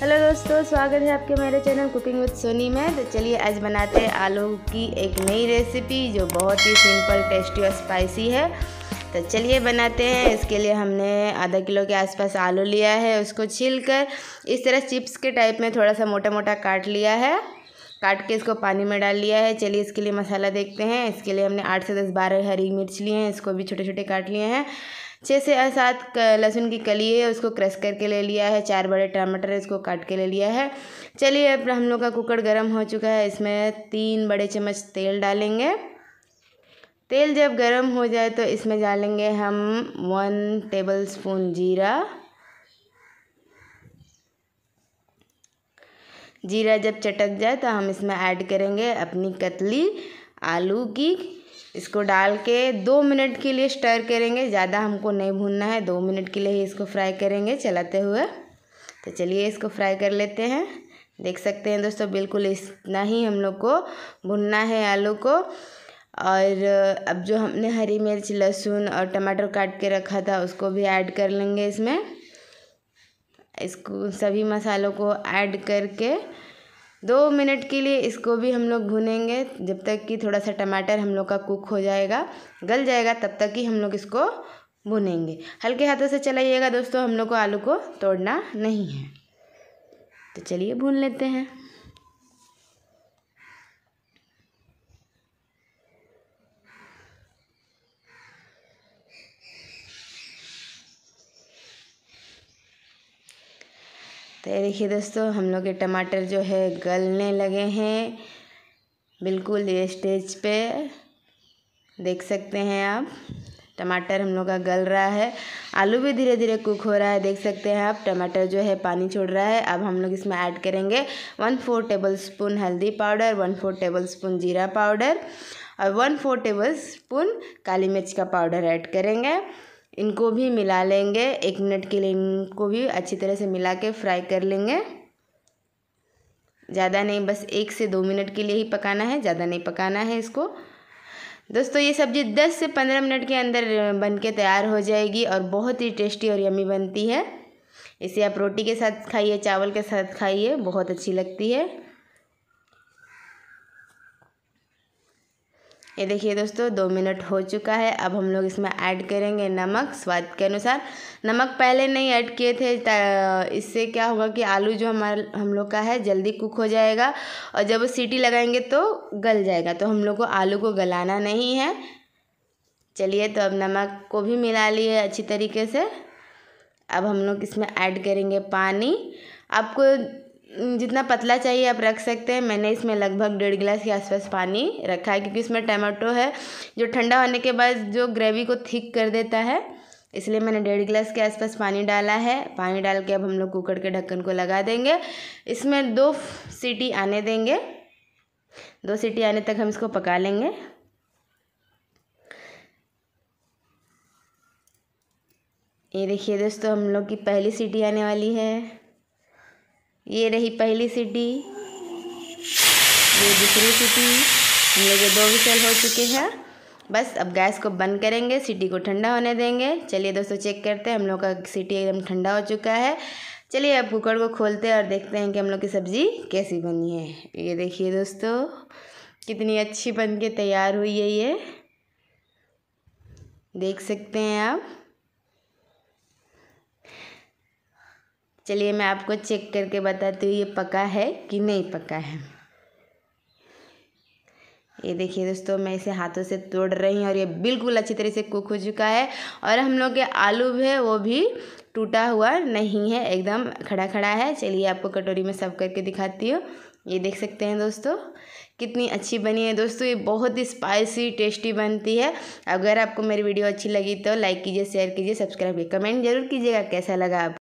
hello दोस्तों स्वागत है आपके मेरे चैनल कुकिंग विद सोनी में तो चलिए आज बनाते हैं आलू की एक नई रेसिपी जो बहुत ही सिंपल टेस्टी और स्पाइसी है तो चलिए बनाते हैं इसके लिए हमने आधा किलो के आसपास आलू लिया है उसको छील कर इस तरह चिप्स के टाइप में थोड़ा सा मोटा मोटा काट लिया है काट के इसको पानी में डाल लिया है चलिए इसके लिए मसाला देखते हैं इसके लिए हमने आठ से दस बारह हरी मिर्च लिए हैं इसको भी छोटे छोटे काट लिए हैं छः से सात लहसुन की कली है उसको क्रश करके ले लिया है चार बड़े टमाटर है इसको काट के ले लिया है चलिए अब हम लोग का कुकर गर्म हो चुका है इसमें तीन बड़े चम्मच तेल डालेंगे तेल जब गर्म हो जाए तो इसमें डालेंगे हम वन टेबल स्पून जीरा जीरा जब चटक जाए तो हम इसमें ऐड करेंगे अपनी कतली आलू की इसको डाल के दो मिनट के लिए स्टर करेंगे ज़्यादा हमको नहीं भूनना है दो मिनट के लिए ही इसको फ्राई करेंगे चलाते हुए तो चलिए इसको फ्राई कर लेते हैं देख सकते हैं दोस्तों बिल्कुल इतना ही हम लोग को भुनना है आलू को और अब जो हमने हरी मिर्च लहसुन और टमाटर काट के रखा था उसको भी ऐड कर लेंगे इसमें इसको सभी मसालों को ऐड करके दो मिनट के लिए इसको भी हम लोग भुनेंगे जब तक कि थोड़ा सा टमाटर हम लोग का कुक हो जाएगा गल जाएगा तब तक ही हम लोग इसको भुनेंगे हल्के हाथों से चलाइएगा दोस्तों हम लोग को आलू को तोड़ना नहीं है तो चलिए भून लेते हैं तो ये देखिए दोस्तों हम लोग के टमाटर जो है गलने लगे हैं बिल्कुल ये स्टेज पे देख सकते हैं आप टमाटर हम लोग का गल रहा है आलू भी धीरे धीरे कुक हो रहा है देख सकते हैं आप टमाटर जो है पानी छोड़ रहा है अब हम लोग इसमें ऐड करेंगे वन फोर टेबल स्पून हल्दी powder one four tablespoon जीरा पाउडर और वन फोर टेबल स्पून काली मिर्च का पाउडर ऐड करेंगे इनको भी मिला लेंगे एक मिनट के लिए इनको भी अच्छी तरह से मिला के फ्राई कर लेंगे ज़्यादा नहीं बस एक से दो मिनट के लिए ही पकाना है ज़्यादा नहीं पकाना है इसको दोस्तों ये सब्ज़ी 10 से 15 मिनट के अंदर बनके तैयार हो जाएगी और बहुत ही टेस्टी और यमी बनती है इसे आप रोटी के साथ खाइए चावल के साथ खाइए बहुत अच्छी लगती है ये देखिए दोस्तों दो मिनट हो चुका है अब हम लोग इसमें ऐड करेंगे नमक स्वाद के अनुसार नमक पहले नहीं ऐड किए थे इससे क्या होगा कि आलू जो हमारा हम लोग का है जल्दी कुक हो जाएगा और जब वो सीटी लगाएंगे तो गल जाएगा तो हम लोग को आलू को गलाना नहीं है चलिए तो अब नमक को भी मिला लिए अच्छी तरीके से अब हम लोग इसमें ऐड करेंगे पानी आपको जितना पतला चाहिए आप रख सकते हैं मैंने इसमें लगभग डेढ़ गिलास के आसपास पानी रखा है क्योंकि इसमें टमाटो है जो ठंडा होने के बाद जो ग्रेवी को थिक कर देता है इसलिए मैंने डेढ़ गिलास के आसपास पानी डाला है पानी डाल के अब हम लोग कुकर के ढक्कन को लगा देंगे इसमें दो सीटी आने देंगे दो सीटी आने तक हम इसको पका लेंगे ये देखिए दोस्तों हम लोग की पहली सीटी आने वाली है ये रही पहली सीढ़ी ये दूसरी सीटी हम लोग दो विसल हो चुके हैं बस अब गैस को बंद करेंगे सीटी को ठंडा होने देंगे चलिए दोस्तों चेक करते हैं हम लोग का सीटी एकदम ठंडा हो चुका है चलिए अब कुकर को खोलते हैं और देखते हैं कि हम लोग की सब्ज़ी कैसी बनी है ये देखिए दोस्तों कितनी अच्छी बन के तैयार हुई है ये देख सकते हैं आप चलिए मैं आपको चेक करके बताती हूँ ये पका है कि नहीं पका है ये देखिए दोस्तों मैं इसे हाथों से तोड़ रही हूँ और ये बिल्कुल अच्छी तरह से कुक हो चुका है और हम लोग के आलू है वो भी टूटा हुआ नहीं है एकदम खड़ा खड़ा है चलिए आपको कटोरी में सब करके दिखाती हूँ ये देख सकते हैं दोस्तों कितनी अच्छी बनी है दोस्तों ये बहुत ही स्पाइसी टेस्टी बनती है अगर आपको मेरी वीडियो अच्छी लगी तो लाइक कीजिए शेयर कीजिए सब्सक्राइब कीजिए कमेंट जरूर कीजिएगा कैसा लगा आप